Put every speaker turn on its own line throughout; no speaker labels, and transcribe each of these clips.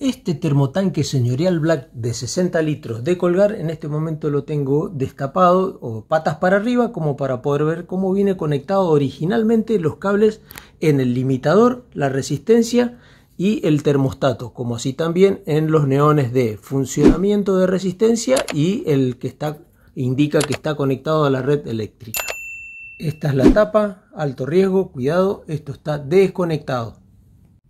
Este termotanque señorial black de 60 litros de colgar, en este momento lo tengo destapado o patas para arriba como para poder ver cómo viene conectado originalmente los cables en el limitador, la resistencia y el termostato, como así también en los neones de funcionamiento de resistencia y el que está, indica que está conectado a la red eléctrica. Esta es la tapa, alto riesgo, cuidado, esto está desconectado.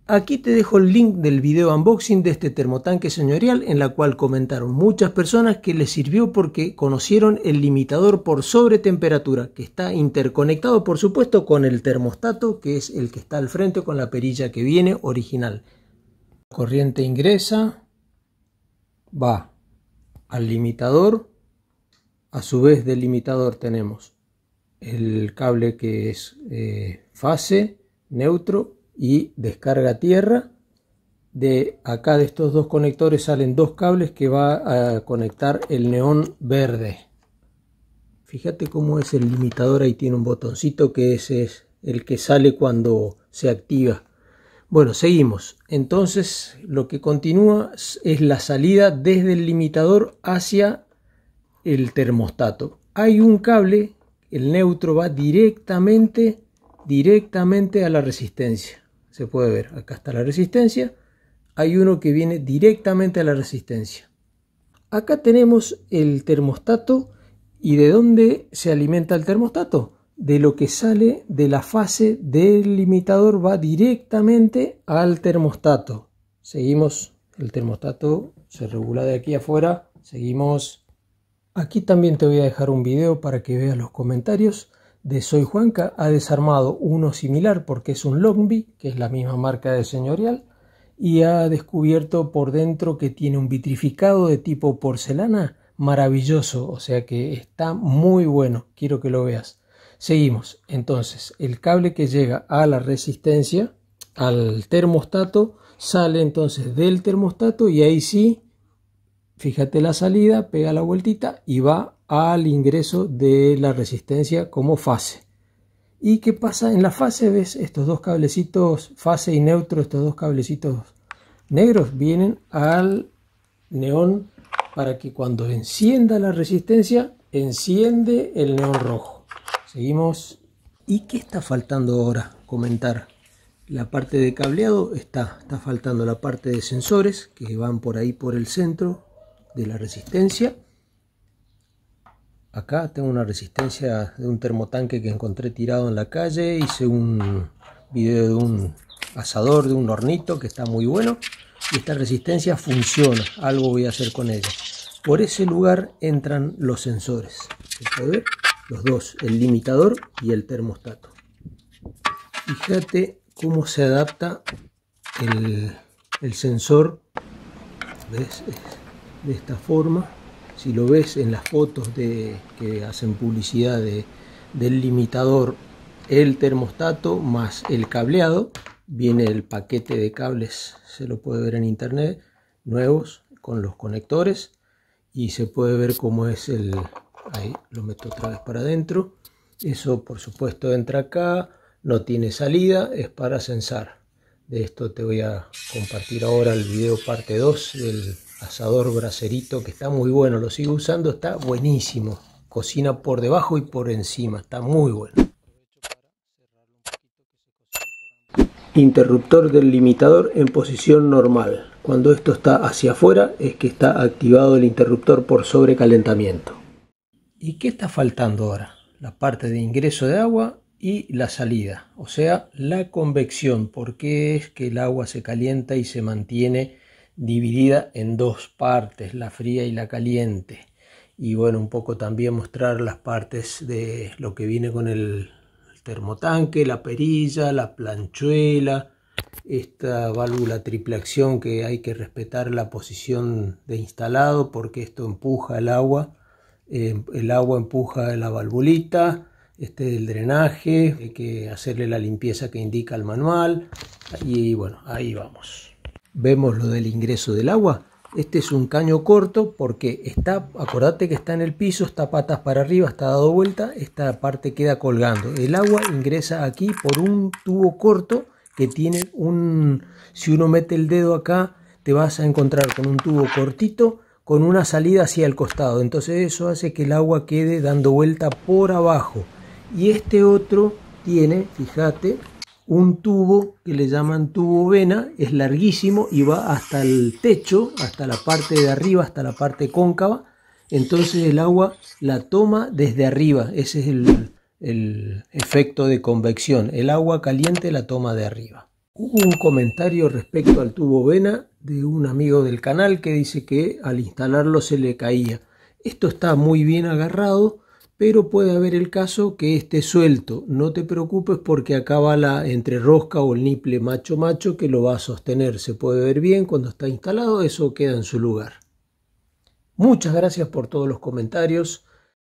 Aquí te dejo el link del video unboxing de este termotanque señorial en la cual comentaron muchas personas que les sirvió porque conocieron el limitador por sobretemperatura que está interconectado por supuesto con el termostato que es el que está al frente con la perilla que viene original. Corriente ingresa, va al limitador, a su vez del limitador tenemos el cable que es eh, fase, neutro y descarga tierra. De acá de estos dos conectores salen dos cables que va a conectar el neón verde. Fíjate cómo es el limitador, ahí tiene un botoncito que ese es el que sale cuando se activa. Bueno, seguimos. Entonces lo que continúa es la salida desde el limitador hacia el termostato. Hay un cable, el neutro va directamente, directamente a la resistencia se puede ver, acá está la resistencia, hay uno que viene directamente a la resistencia. Acá tenemos el termostato y de dónde se alimenta el termostato. De lo que sale de la fase del limitador va directamente al termostato. Seguimos, el termostato se regula de aquí afuera, seguimos. Aquí también te voy a dejar un video para que veas los comentarios de Soy Juanca ha desarmado uno similar porque es un Longby, que es la misma marca de señorial, y ha descubierto por dentro que tiene un vitrificado de tipo porcelana maravilloso, o sea que está muy bueno, quiero que lo veas. Seguimos, entonces el cable que llega a la resistencia, al termostato, sale entonces del termostato y ahí sí, fíjate la salida, pega la vueltita y va al ingreso de la resistencia como fase. ¿Y qué pasa en la fase? ¿Ves estos dos cablecitos, fase y neutro, estos dos cablecitos negros? Vienen al neón para que cuando encienda la resistencia, enciende el neón rojo. Seguimos. ¿Y qué está faltando ahora? Comentar. La parte de cableado está, está faltando la parte de sensores que van por ahí por el centro de la resistencia Acá tengo una resistencia de un termotanque que encontré tirado en la calle. Hice un video de un asador, de un hornito que está muy bueno. Y esta resistencia funciona. Algo voy a hacer con ella. Por ese lugar entran los sensores. Los dos, el limitador y el termostato. Fíjate cómo se adapta el, sensor. de esta forma si lo ves en las fotos de, que hacen publicidad del limitador, el termostato más el cableado, viene el paquete de cables, se lo puede ver en internet, nuevos, con los conectores, y se puede ver cómo es el... Ahí lo meto otra vez para adentro. Eso por supuesto entra acá, no tiene salida, es para censar. De esto te voy a compartir ahora el video parte 2 del asador braserito que está muy bueno, lo sigo usando, está buenísimo. Cocina por debajo y por encima, está muy bueno. Interruptor del limitador en posición normal. Cuando esto está hacia afuera es que está activado el interruptor por sobrecalentamiento. ¿Y qué está faltando ahora? La parte de ingreso de agua y la salida, o sea, la convección, porque es que el agua se calienta y se mantiene dividida en dos partes, la fría y la caliente. Y bueno, un poco también mostrar las partes de lo que viene con el termotanque, la perilla, la planchuela, esta válvula triple acción que hay que respetar la posición de instalado porque esto empuja el agua, em, el agua empuja la valvulita, este el drenaje, hay que hacerle la limpieza que indica el manual y bueno, ahí vamos vemos lo del ingreso del agua. Este es un caño corto porque está, acordate que está en el piso, está patas para arriba, está dado vuelta, esta parte queda colgando. El agua ingresa aquí por un tubo corto que tiene un, si uno mete el dedo acá, te vas a encontrar con un tubo cortito con una salida hacia el costado. Entonces eso hace que el agua quede dando vuelta por abajo. Y este otro tiene, fíjate, un tubo que le llaman tubo vena, es larguísimo y va hasta el techo, hasta la parte de arriba, hasta la parte cóncava. Entonces el agua la toma desde arriba, ese es el, el efecto de convección. El agua caliente la toma de arriba. Hubo un comentario respecto al tubo vena de un amigo del canal que dice que al instalarlo se le caía. Esto está muy bien agarrado, pero puede haber el caso que esté suelto. No te preocupes porque acá va la entrerosca o el niple macho-macho que lo va a sostener. Se puede ver bien cuando está instalado, eso queda en su lugar. Muchas gracias por todos los comentarios.